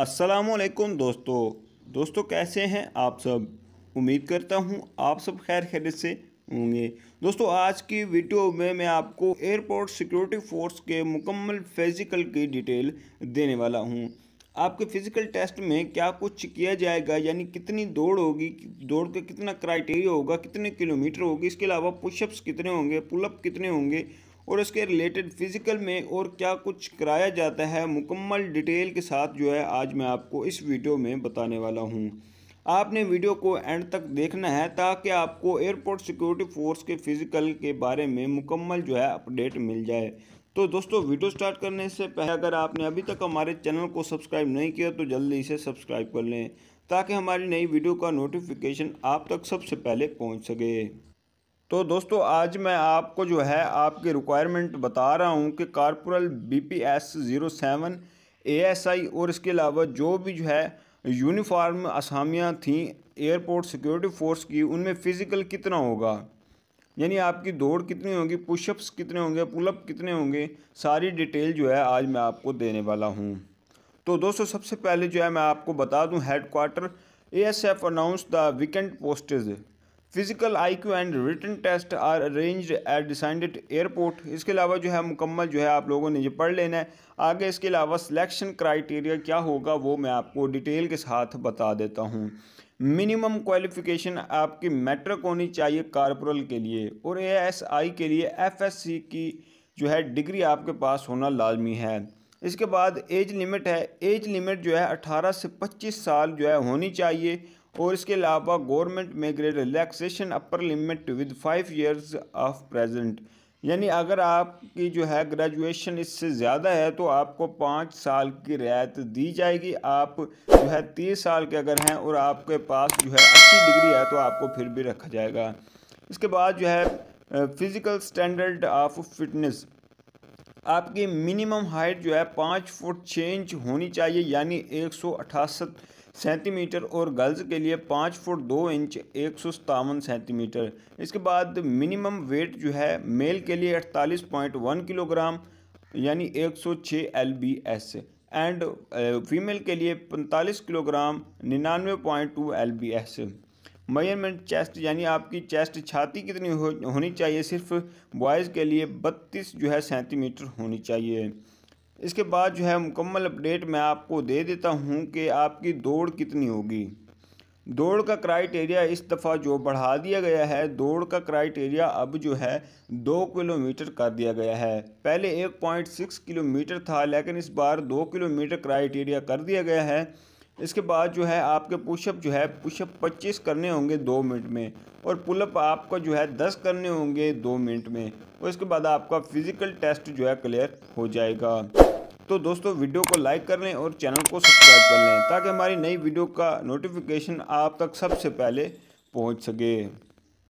असलकुम दोस्तों दोस्तों कैसे हैं आप सब उम्मीद करता हूं आप सब खैर खैर से होंगे दोस्तों आज की वीडियो में मैं आपको एयरपोर्ट सिक्योरिटी फोर्स के मुकम्मल फिज़िकल की डिटेल देने वाला हूं आपके फिज़िकल टेस्ट में क्या कुछ किया जाएगा यानी कितनी दौड़ होगी दौड़ का कितना क्राइटेरिया होगा कितने किलोमीटर होगी इसके अलावा पुशअप्स कितने होंगे पुलअप कितने होंगे और इसके रिलेटेड फ़िज़िकल में और क्या कुछ कराया जाता है मुकम्मल डिटेल के साथ जो है आज मैं आपको इस वीडियो में बताने वाला हूँ आपने वीडियो को एंड तक देखना है ताकि आपको एयरपोर्ट सिक्योरिटी फ़ोर्स के फ़िज़िकल के बारे में मुकम्मल जो है अपडेट मिल जाए तो दोस्तों वीडियो स्टार्ट करने से पहले अगर आपने अभी तक हमारे चैनल को सब्सक्राइब नहीं किया तो जल्दी इसे सब्सक्राइब कर लें ताकि हमारी नई वीडियो का नोटिफिकेशन आप तक सबसे पहले पहुंच सके तो दोस्तों आज मैं आपको जो है आपकी रिक्वायरमेंट बता रहा हूँ कि corporal B P S zero seven A S I और इसके अलावा जो भी जो है यूनिफॉर्म असामियाँ थी एयरपोर्ट सिक्योरिटी फोर्स की उनमें फ़िज़िकल कितना होगा यानी आपकी दौड़ कितनी होगी पुशअप्स कितने होंगे पुलअप कितने होंगे सारी डिटेल जो है आज मैं आपको देने वाला हूँ तो दोस्तों सबसे पहले जो है मैं आपको बता दूँ head quarter A S F announce the weekend postage physical I Q and return test are arrange at decided airport इसके अलावा जो है मुकम्मल जो है आप लोगों ने ये पढ़ लेना है आगे इसके अलावा सिलेक्शन क्राइटेरिया क्या होगा वो मैं आपको डिटेल के साथ बता देता हूँ मिनिमम क्वालिफ़िकेशन आपकी मैट्रिक होनी चाहिए कारपोरल के लिए और एएसआई के लिए एफएससी की जो है डिग्री आपके पास होना लाजमी है इसके बाद एज लिमिट है एज लिमिट जो है 18 से 25 साल जो है होनी चाहिए और इसके अलावा गवर्नमेंट में grade relaxation upper limit with five years of present यानी अगर आपकी जो है ग्रेजुएशन इससे ज़्यादा है तो आपको पाँच साल की रियायत दी जाएगी आप जो है तीस साल के अगर हैं और आपके पास जो है अच्छी डिग्री है तो आपको फिर भी रखा जाएगा इसके बाद जो है फिज़िकल स्टैंडर्ड ऑफ फिटनेस आपकी मिनिमम हाइट जो है पाँच फुट चेंज होनी चाहिए यानी एक सौ अठासठ सेंटीमीटर और गर्ल्स के लिए पाँच फुट दो इंच एक सौ सतावन सेंटीमीटर इसके बाद मिनिमम वेट जो है मेल के लिए अड़तालीस पॉइंट वन किलोग्राम यानी एक सौ छः L B S and female के लिए पैंतालीस किलोग्राम निन्यानवे point two L B S measurement chest यानी आपकी चेस्ट छाती कितनी हो, होनी चाहिए सिर्फ बॉयज़ के लिए बत्तीस जो है सेंटीमीटर होनी चाहिए इसके बाद जो है मुकम्मल अपडेट मैं आपको दे देता हूँ कि आपकी दौड़ कितनी होगी दौड़ का क्राइटेरिया इस दफ़ा जो बढ़ा दिया गया है दौड़ का क्राइटेरिया अब जो है दो किलोमीटर कर दिया गया है पहले एक पॉइंट सिक्स किलोमीटर था लेकिन इस बार दो किलोमीटर क्राइटेरिया कर दिया गया है इसके बाद जो है आपके पुशअप जो है पुशअप पच्चीस करने होंगे दो मिनट में और पुलअप आपका जो है दस करने होंगे दो मिनट में और इसके बाद आपका फ़िज़िकल टेस्ट जो है क्लियर हो जाएगा तो दोस्तों वीडियो को लाइक कर लें और चैनल को सब्सक्राइब कर लें ताकि हमारी नई वीडियो का नोटिफिकेशन आप तक सबसे पहले पहुंच सके